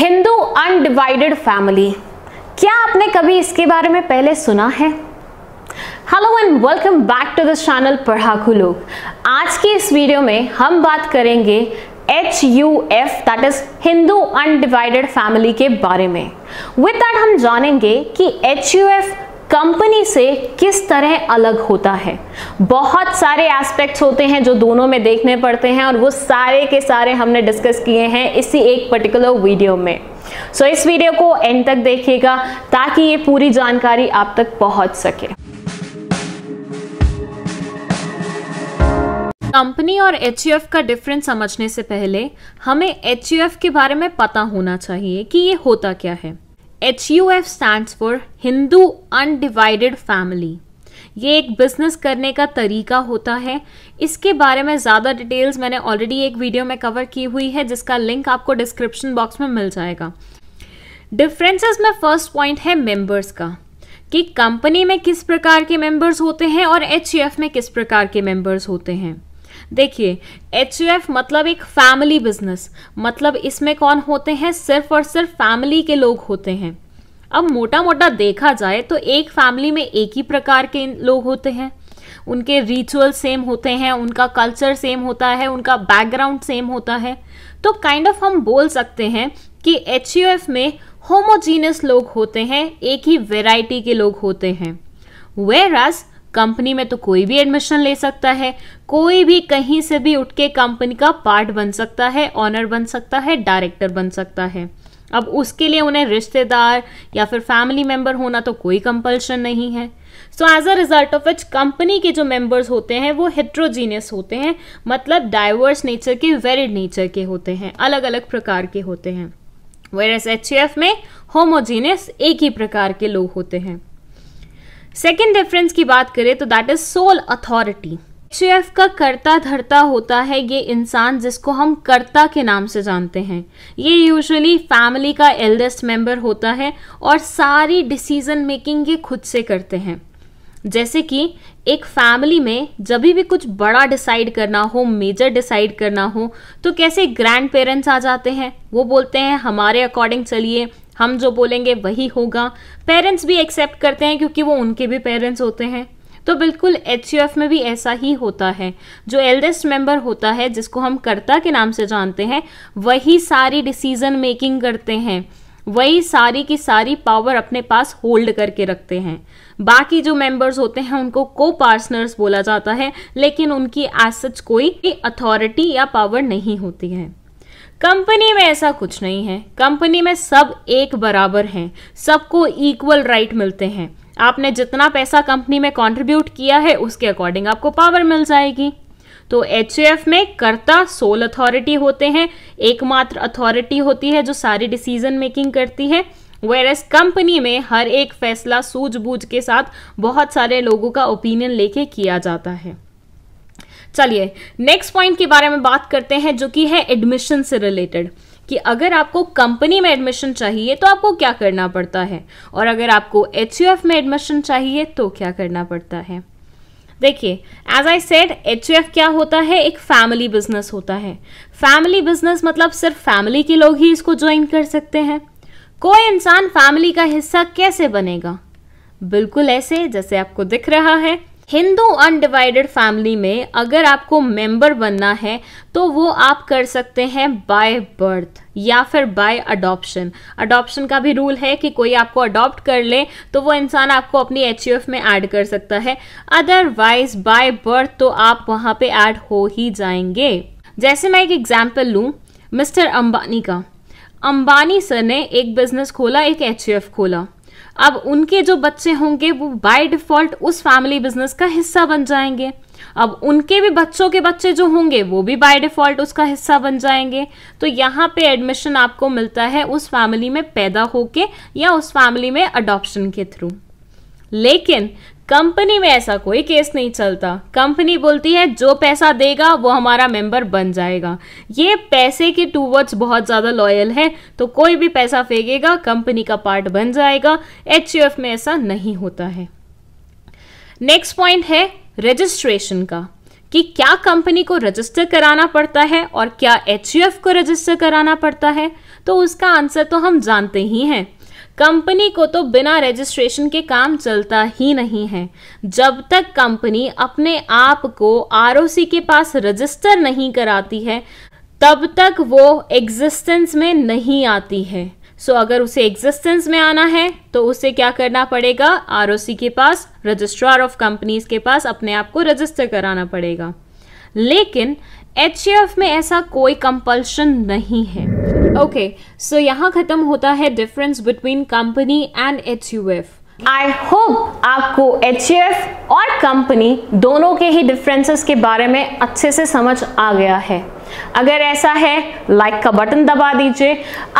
Hindu undivided family क्या आपने कभी इसके बारे में पहले सुना है hello and welcome back to this channel Padhaku Log आज की इस वीडियो में हम बात करेंगे H U F that is Hindu undivided family के बारे में विद दैट हम जानेंगे कि एच यू एफ कंपनी से किस तरह अलग होता है बहुत सारे एस्पेक्ट्स होते हैं जो दोनों में देखने पड़ते हैं और वो सारे के सारे हमने डिस्कस किए हैं इसी एक पर्टिकुलर वीडियो में सो so, इस वीडियो को एंड तक देखिएगा ताकि ये पूरी जानकारी आप तक पहुंच सके कंपनी और एच e का डिफरेंस समझने से पहले हमें एच e के बारे में पता होना चाहिए कि ये होता क्या है H U F stand for Hindu undivided family ये एक बिजनेस करने का तरीका होता है इसके बारे में ज़्यादा डिटेल्स मैंने ऑलरेडी एक वीडियो में कवर की हुई है जिसका लिंक आपको डिस्क्रिप्शन बॉक्स में मिल जाएगा डिफरेंसेस में फर्स्ट पॉइंट है मेंबर्स का कि कंपनी में किस प्रकार के मेंबर्स होते हैं और एच में किस प्रकार के मेंबर्स होते हैं देखिए एच मतलब एक फैमिली बिजनेस मतलब इसमें कौन होते हैं सिर्फ और सिर्फ फैमिली के लोग होते हैं अब मोटा मोटा देखा जाए तो एक फैमिली में एक ही प्रकार के लोग होते हैं उनके रिचुअल सेम होते हैं उनका कल्चर सेम होता है उनका बैकग्राउंड सेम होता है तो काइंड kind ऑफ of हम बोल सकते हैं कि एच में होमोजीनियस लोग होते हैं एक ही वेराइटी के लोग होते हैं वेर एज कंपनी में तो कोई भी एडमिशन ले सकता है कोई भी कहीं से भी उठ के कंपनी का पार्ट बन सकता है ऑनर बन सकता है डायरेक्टर बन सकता है अब उसके लिए उन्हें रिश्तेदार या फिर फैमिली मेंबर होना तो कोई कंपल्शन नहीं है so as a result of which company के जो मेंबर्स होते हैं वो हेट्रोजीनियस होते हैं मतलब डाइवर्स नेचर के वेरिड नेचर के होते हैं अलग अलग प्रकार के होते हैं वेर एस एच में होमोजीनियस एक ही प्रकार के लोग होते हैं सेकेंड डिफरेंस की बात करें तो that is sole authority H का कर्ता धरता होता है ये इंसान जिसको हम कर्ता के नाम से जानते हैं ये यूजुअली फैमिली का एल्डेस्ट मेंबर होता है और सारी डिसीजन मेकिंग ये खुद से करते हैं जैसे कि एक फैमिली में जब भी कुछ बड़ा डिसाइड करना हो मेजर डिसाइड करना हो तो कैसे ग्रैंड पेरेंट्स आ जाते हैं वो बोलते हैं हमारे अकॉर्डिंग चलिए हम जो बोलेंगे वही होगा पेरेंट्स भी एक्सेप्ट करते हैं क्योंकि वो उनके भी पेरेंट्स होते हैं तो बिल्कुल एच में भी ऐसा ही होता है जो एल्डेस्ट मेंबर होता है जिसको हम कर्ता के नाम से जानते हैं वही सारी डिसीजन मेकिंग करते हैं वही सारी की सारी पावर अपने पास होल्ड करके रखते हैं बाकी जो मेंबर्स होते हैं उनको को पार्सनर्स बोला जाता है लेकिन उनकी एज सच कोई अथॉरिटी या पावर नहीं होती है कंपनी में ऐसा कुछ नहीं है कंपनी में सब एक बराबर हैं सबको इक्वल राइट मिलते हैं आपने जितना पैसा कंपनी में कंट्रीब्यूट किया है उसके अकॉर्डिंग आपको पावर मिल जाएगी तो एच में कर्ता सोल अथॉरिटी होते हैं एकमात्र अथॉरिटी होती है जो सारी डिसीजन मेकिंग करती है वेर एस कंपनी में हर एक फैसला सूझबूझ के साथ बहुत सारे लोगों का ओपिनियन लेके किया जाता है चलिए नेक्स्ट पॉइंट के बारे में बात करते हैं जो कि है एडमिशन से रिलेटेड कि अगर आपको कंपनी में एडमिशन चाहिए तो आपको क्या करना पड़ता है और अगर आपको एच में एडमिशन चाहिए तो क्या करना पड़ता है देखिए एज आई सेड एच क्या होता है एक फैमिली बिजनेस होता है फैमिली बिजनेस मतलब सिर्फ फैमिली के लोग ही इसको ज्वाइन कर सकते हैं कोई इंसान फैमिली का हिस्सा कैसे बनेगा बिल्कुल ऐसे जैसे आपको दिख रहा है हिंदू अनडिवाइडेड फैमिली में अगर आपको मेंबर बनना है तो वो आप कर सकते हैं बाय बर्थ या फिर बाय अडॉप्शन अडॉप्शन का भी रूल है कि कोई आपको अडॉप्ट कर ले तो वो इंसान आपको अपनी एच में ऐड कर सकता है अदरवाइज बाय बर्थ तो आप वहां पे ऐड हो ही जाएंगे जैसे मैं एक एग्जाम्पल लू मिस्टर अंबानी का अंबानी सर ने एक बिजनेस खोला एक एच खोला अब उनके जो बच्चे होंगे वो बाय डिफॉल्ट उस फैमिली बिजनेस का हिस्सा बन जाएंगे अब उनके भी बच्चों के बच्चे जो होंगे वो भी बाय डिफॉल्ट उसका हिस्सा बन जाएंगे तो यहाँ पे एडमिशन आपको मिलता है उस फैमिली में पैदा होके या उस फैमिली में अडॉप्शन के थ्रू लेकिन कंपनी में ऐसा कोई केस नहीं चलता कंपनी बोलती है जो पैसा देगा वो हमारा मेंबर बन जाएगा ये पैसे के टू वर्ड्स बहुत ज़्यादा लॉयल है तो कोई भी पैसा फेंकेगा कंपनी का पार्ट बन जाएगा एच में ऐसा नहीं होता है नेक्स्ट पॉइंट है रजिस्ट्रेशन का कि क्या कंपनी को रजिस्टर कराना पड़ता है और क्या एच को रजिस्टर कराना पड़ता है तो उसका आंसर तो हम जानते ही हैं कंपनी को तो बिना रजिस्ट्रेशन के काम चलता ही नहीं है जब तक कंपनी अपने आप को आर के पास रजिस्टर नहीं कराती है तब तक वो एग्जिस्टेंस में नहीं आती है सो so, अगर उसे एग्जिस्टेंस में आना है तो उसे क्या करना पड़ेगा आर के पास रजिस्ट्रार ऑफ कंपनीज के पास अपने आप को रजिस्टर कराना पड़ेगा लेकिन एच में ऐसा कोई कंपल्शन नहीं है ओके सो यहाँ खत्म होता है difference between company and H I hope आपको एच और कंपनी दोनों के ही डिफरेंसेस के बारे में अच्छे से समझ आ गया है अगर ऐसा है लाइक का बटन दबा दीजिए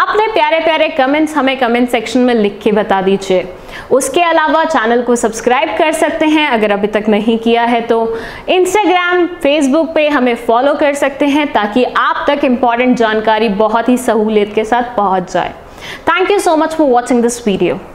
अपने प्यारे प्यारे कमेंट्स हमें कमेंट सेक्शन में लिख के बता दीजिए उसके अलावा चैनल को सब्सक्राइब कर सकते हैं अगर अभी तक नहीं किया है तो इंस्टाग्राम फेसबुक पे हमें फॉलो कर सकते हैं ताकि आप तक इम्पॉर्टेंट जानकारी बहुत ही सहूलियत के साथ पहुंच जाए thank you so much for watching this video